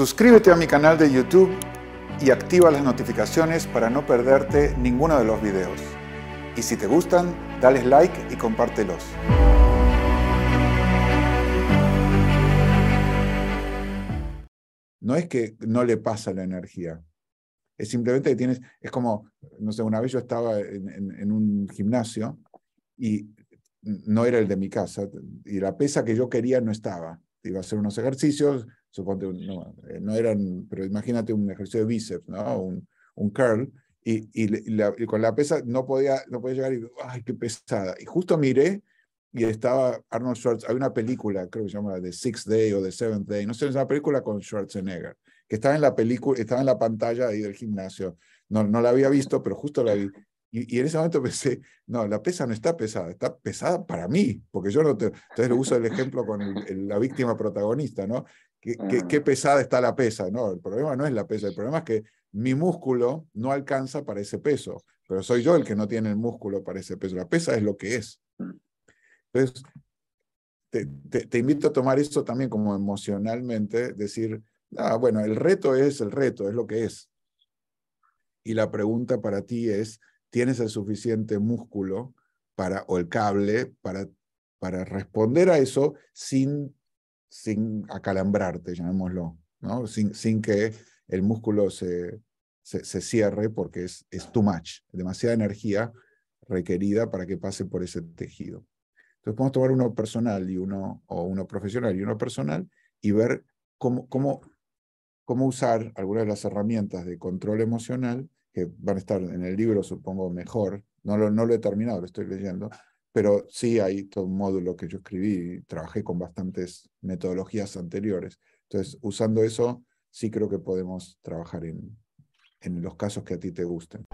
Suscríbete a mi canal de YouTube y activa las notificaciones para no perderte ninguno de los videos. Y si te gustan, dale like y compártelos. No es que no le pasa la energía, es simplemente que tienes, es como, no sé, una vez yo estaba en, en un gimnasio y no era el de mi casa, y la pesa que yo quería no estaba. Iba a hacer unos ejercicios, suponte, no, eh, no eran, pero imagínate un ejercicio de bíceps, ¿no? Un, un curl, y, y, con la pesa no podía, no podía llegar y, ay, qué pesada. Y justo miré y estaba Arnold Schwarzenegger, hay una película, creo que se llama The Sixth Day o The Seventh Day, no sé, es una película con Schwarzenegger, que estaba en la película, estaba en la pantalla ahí del gimnasio. No, no la había visto, pero justo la vi. Y, en ese momento pensé, no, la pesa no está pesada, está pesada para mí, porque yo no Entonces uso el ejemplo con la víctima protagonista, ¿no? ¿Qué, ah. qué, pesada está la pesa, ¿no? El problema no es la pesa, el problema es que mi músculo no alcanza para ese peso, pero soy yo el que no tiene el músculo para ese peso, la pesa es lo que es. Mm. Entonces, te, te invito a tomar eso también como emocionalmente, decir, ah, bueno, el reto es el reto, es lo que es. Y la pregunta para ti es, tienes el suficiente músculo para, o el cable para, para responder a eso sin, sin acalambrarte, llamémoslo, ¿no? sin, que el músculo se, se, cierre porque es, es too much, demasiada energía requerida para que pase por ese tejido. Entonces podemos tomar uno personal y uno, o uno profesional y uno personal y ver cómo, cómo, cómo usar algunas de las herramientas de control emocional que van a estar en el libro, supongo, mejor. No lo, no lo he terminado, lo estoy leyendo, pero sí hay todo un módulo que yo escribí, y trabajé con bastantes metodologías anteriores. Entonces, usando eso, sí creo que podemos trabajar en los casos que a ti te gusten.